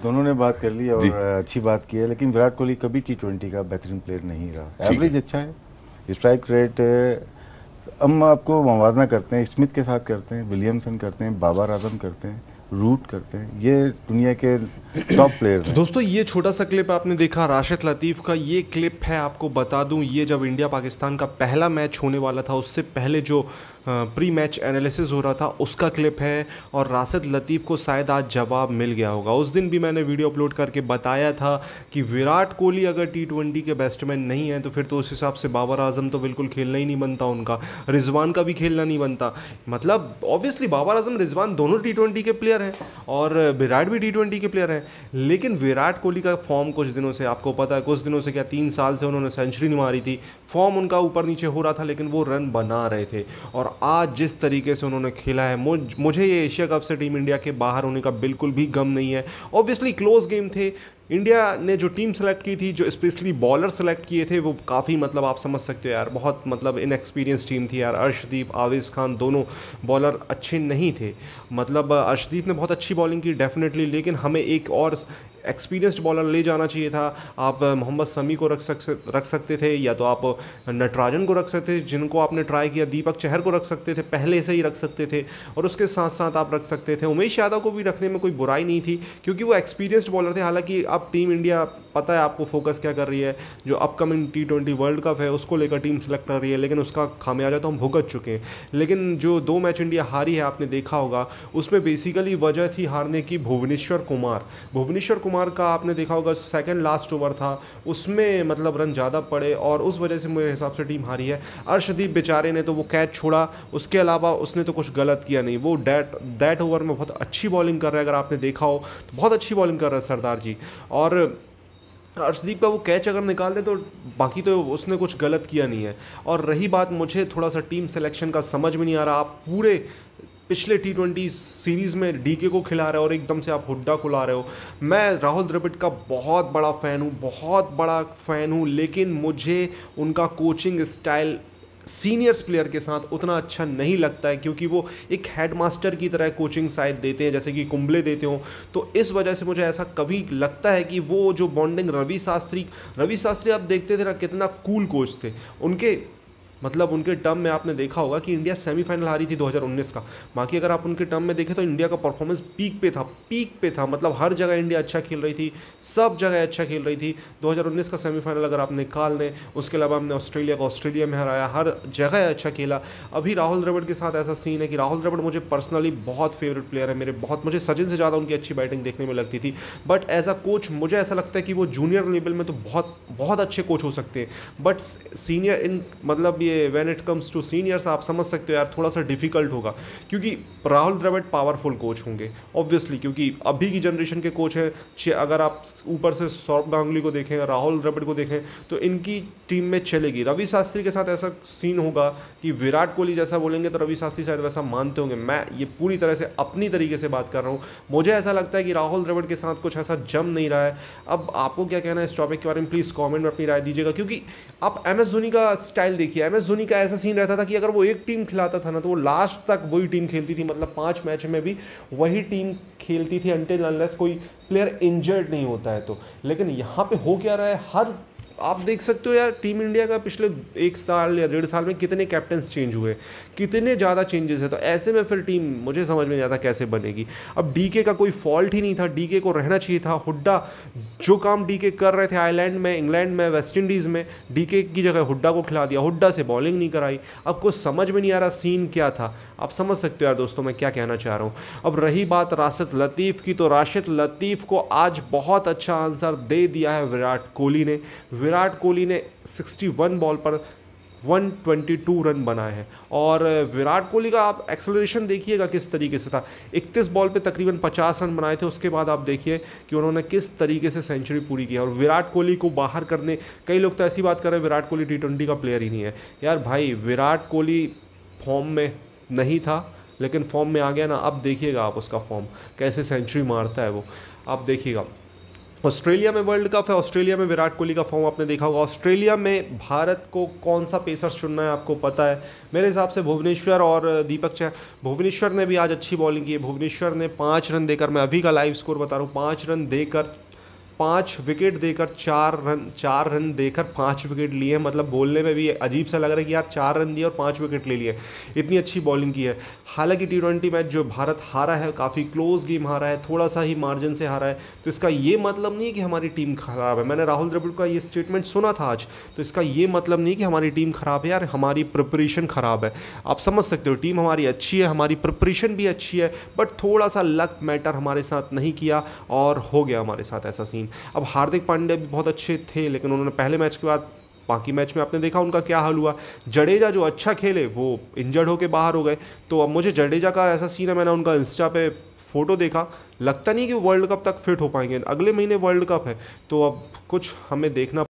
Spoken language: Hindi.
दोनों ने बात कर ली और अच्छी बात की है लेकिन विराट कोहली कभी टी ट्वेंटी का बेहतरीन प्लेयर नहीं रहा एवरेज अच्छा है स्ट्राइक रेट हम आपको मवाजना करते हैं स्मिथ के साथ करते हैं विलियमसन करते हैं बाबर आजम करते हैं रूट करते हैं ये दुनिया के टॉप प्लेयर हैं दोस्तों ये छोटा सा क्लिप आपने देखा राशिद लतीफ़ का ये क्लिप है आपको बता दूं ये जब इंडिया पाकिस्तान का पहला मैच होने वाला था उससे पहले जो प्री मैच एनालिसिस हो रहा था उसका क्लिप है और राशिद लतीफ़ को शायद आज जवाब मिल गया होगा उस दिन भी मैंने वीडियो अपलोड करके बताया था कि विराट कोहली अगर टी ट्वेंटी के बैट्समैन नहीं है तो फिर तो उस हिसाब से बाबर आजम तो बिल्कुल खेलना ही नहीं बनता उनका रिजवान का भी खेलना नहीं बनता मतलब ऑब्वियसली बाबर आजम रिजवान दोनों टी ट्वेंटी के प्लेयर हैं और विराट भी टी ट्वेंटी के प्लेयर हैं लेकिन विराट कोहली का फॉर्म कुछ दिनों से आपको पता है कुछ दिनों से क्या तीन साल से उन्होंने सेंचुरी नहीं मारी थी फॉर्म उनका ऊपर नीचे हो रहा था लेकिन वो रन बना रहे थे और आज जिस तरीके से उन्होंने खेला है मुझ मुझे ये एशिया कप से टीम इंडिया के बाहर होने का बिल्कुल भी गम नहीं है ऑब्वियसली क्लोज गेम थे इंडिया ने जो टीम सेलेक्ट की थी जो स्पेशली बॉलर सेलेक्ट किए थे वो काफ़ी मतलब आप समझ सकते हो यार बहुत मतलब इनएक्सपीरियंस टीम थी यार अर्शदीप आवेश खान दोनों बॉलर अच्छे नहीं थे मतलब अर्शदीप ने बहुत अच्छी बॉलिंग की डेफिनेटली लेकिन हमें एक और एक्सपीरियंस्ड बॉलर ले जाना चाहिए था आप मोहम्मद समी को रख सक रख सकते थे या तो आप नटराजन को रख सकते थे जिनको आपने ट्राई किया दीपक चहर को रख सकते थे पहले से ही रख सकते थे और उसके साथ साथ आप रख सकते थे उमेश यादव को भी रखने में कोई बुराई नहीं थी क्योंकि वो एक्सपीरियंस्ड बॉलर थे हालांकि अब टीम इंडिया पता है आपको फोकस क्या कर रही है जो upcoming T twenty world cup है उसको लेकर टीम सेलेक्ट कर रही है लेकिन उसका खामियाजा तो हम भुगत चुके हैं लेकिन जो दो मैच इंडिया हारी है आपने देखा होगा उसमें बेसिकली वजह थी हारने की भुवनेश्वर कुमार भुवनेश्वर कुमार का आपने देखा होगा सेकेंड लास्ट ओवर था उसमें मतलब रन ज़्यादा पड़े और उस वजह से मेरे हिसाब से टीम हारी है अर्शदीप बेचारे ने तो वो कैच छोड़ा उसके अलावा उसने तो कुछ गलत किया नहीं वो डैट दैट ओवर में बहुत अच्छी बॉलिंग कर रहा है अगर आपने देखा हो तो बहुत अच्छी बॉलिंग कर रहा है सरदार जी और अर्शदीप का वो कैच अगर निकाल दे तो बाकी तो उसने कुछ गलत किया नहीं है और रही बात मुझे थोड़ा सा टीम सिलेक्शन का समझ में नहीं आ रहा आप पूरे पिछले टी ट्वेंटी सीरीज़ में डीके को खिला रहे हो और एकदम से आप हुड्डा खुला रहे हो मैं राहुल द्रविड का बहुत बड़ा फ़ैन हूँ बहुत बड़ा फ़ैन हूँ लेकिन मुझे उनका कोचिंग स्टाइल सीनियर्स प्लेयर के साथ उतना अच्छा नहीं लगता है क्योंकि वो एक हेडमास्टर की तरह कोचिंग शायद देते हैं जैसे कि कुंबले देते हों तो इस वजह से मुझे ऐसा कभी लगता है कि वो जो बॉन्डिंग रवि शास्त्री रवि शास्त्री आप देखते थे ना कितना कूल कोच थे उनके मतलब उनके टर्म में आपने देखा होगा कि इंडिया सेमीफाइनल हारी थी 2019 का बाकी अगर आप उनके टर्म में देखें तो इंडिया का परफॉर्मेंस पीक पे था पीक पे था मतलब हर जगह इंडिया अच्छा खेल रही थी सब जगह अच्छा खेल रही थी 2019 का सेमीफाइनल अगर आप निकाल दें उसके अलावा हमने ऑस्ट्रेलिया को ऑस्ट्रेलिया में हराया हर जगह अच्छा खेला अभी राहुल द्रविड़ के साथ ऐसा सीन है कि राहुल द्रविड़ मुझे पर्सनली बहुत फेवरेट प्लेयर है मेरे बहुत मुझे सचिन से ज़्यादा उनकी अच्छी बैटिंग देखने में लगती थी बट एज अ कोच मुझे ऐसा लगता है कि वो जूनियर लेवल में तो बहुत बहुत अच्छे कोच हो सकते हैं बट सीनियर इन मतलब ये लिए when it comes to seniors आप समझ सकते हो यार थोड़ा सा डिफिकल्ट होगा क्योंकि राहुल द्रविड़ पावरफुल कोच होंगे ऑब्वियसली क्योंकि अभी की जनरेशन के कोच हैं अगर आप ऊपर से सौरभ गांगुली को देखें राहुल द्रविड़ को देखें तो इनकी टीम में चलेगी रवि शास्त्री के साथ ऐसा सीन होगा कि विराट कोहली जैसा बोलेंगे तो रवि शास्त्री शायद वैसा मानते होंगे मैं ये पूरी तरह से अपनी तरीके से बात कर रहा हूँ मुझे ऐसा लगता है कि राहुल द्रविड़ के साथ कुछ ऐसा जम नहीं रहा है अब आपको क्या कहना है इस टॉपिक के बारे में प्लीज़ कॉमेंट में अपनी राय दीजिएगा क्योंकि आप एम धोनी का स्टाइल देखिए एम एमएस धोनी का ऐसा सीन रहता था कि अगर वो एक टीम खिलाता था ना तो वो लास्ट तक वही टीम खेलती थी मतलब पांच मैच में भी वही टीम खेलती थी अनटिल अनलेस कोई प्लेयर इंजर्ड नहीं होता है तो लेकिन यहाँ पे हो क्या रहा है हर आप देख सकते हो यार टीम इंडिया का पिछले एक साल या डेढ़ साल में कितने कैप्टन चेंज हुए कितने ज़्यादा चेंजेस है तो ऐसे में फिर टीम मुझे समझ में नहीं आता कैसे बनेगी अब डीके का कोई फॉल्ट ही नहीं था डीके को रहना चाहिए था हुड्डा जो काम डीके कर रहे थे आयरलैंड में इंग्लैंड में वेस्ट इंडीज़ में डीके की जगह हुड्डा को खिला दिया हुड्डा से बॉलिंग नहीं कराई अब कुछ समझ में नहीं आ रहा सीन क्या था आप समझ सकते हो यार दोस्तों मैं क्या कहना चाह रहा हूँ अब रही बात राशिद लतीफ़ की तो राशिद लतीफ़ को आज बहुत अच्छा आंसर दे दिया है विराट कोहली ने विराट कोहली ने 61 बॉल पर 122 रन बनाए हैं और विराट कोहली का आप एक्सेलरेशन देखिएगा किस तरीके से था 31 बॉल पे तकरीबन 50 रन बनाए थे उसके बाद आप देखिए कि उन्होंने किस तरीके से सेंचुरी पूरी की और विराट कोहली को बाहर करने कई लोग तो ऐसी बात कर रहे हैं विराट कोहली टी का प्लेयर ही नहीं है यार भाई विराट कोहली फॉर्म में नहीं था लेकिन फॉर्म में आ गया ना अब देखिएगा आप उसका फॉर्म कैसे सेंचुरी मारता है वो आप देखिएगा ऑस्ट्रेलिया में वर्ल्ड कप है ऑस्ट्रेलिया में विराट कोहली का फॉर्म आपने देखा होगा ऑस्ट्रेलिया में भारत को कौन सा पेसर्स चुनना है आपको पता है मेरे हिसाब से भुवनेश्वर और दीपक चैन भुवनेश्वर ने भी आज अच्छी बॉलिंग की है भुवनेश्वर ने पाँच रन देकर मैं अभी का लाइव स्कोर बता रहा हूँ पाँच रन देकर पाँच विकेट देकर चार रन चार रन देकर पाँच विकेट लिए हैं मतलब बोलने में भी अजीब सा लग रहा है कि यार चार रन दिए और पाँच विकेट ले लिए इतनी अच्छी बॉलिंग की है हालांकि टी ट्वेंटी मैच जो भारत हारा है काफ़ी क्लोज गेम हारा है थोड़ा सा ही मार्जिन से हारा है तो इसका ये मतलब नहीं है कि हमारी टीम खराब है मैंने राहुल द्रविड़ का ये स्टेटमेंट सुना था आज तो इसका ये मतलब नहीं कि हमारी टीम खराब है यार हमारी प्रिपरेशन ख़राब है आप समझ सकते हो टीम हमारी अच्छी है हमारी प्रिपरेशन भी अच्छी है बट थोड़ा सा लक मैटर हमारे साथ नहीं किया और हो गया हमारे साथ ऐसा सीन अब हार्दिक पांड्या भी बहुत अच्छे थे लेकिन उन्होंने पहले मैच के बाद बाकी मैच में आपने देखा उनका क्या हाल हुआ जडेजा जो अच्छा खेले वो इंजर्ड होकर बाहर हो गए तो अब मुझे जडेजा का ऐसा सीन है मैंने उनका इंस्टा पे फ़ोटो देखा लगता नहीं कि वर्ल्ड कप तक फिट हो पाएंगे अगले महीने वर्ल्ड कप है तो अब कुछ हमें देखना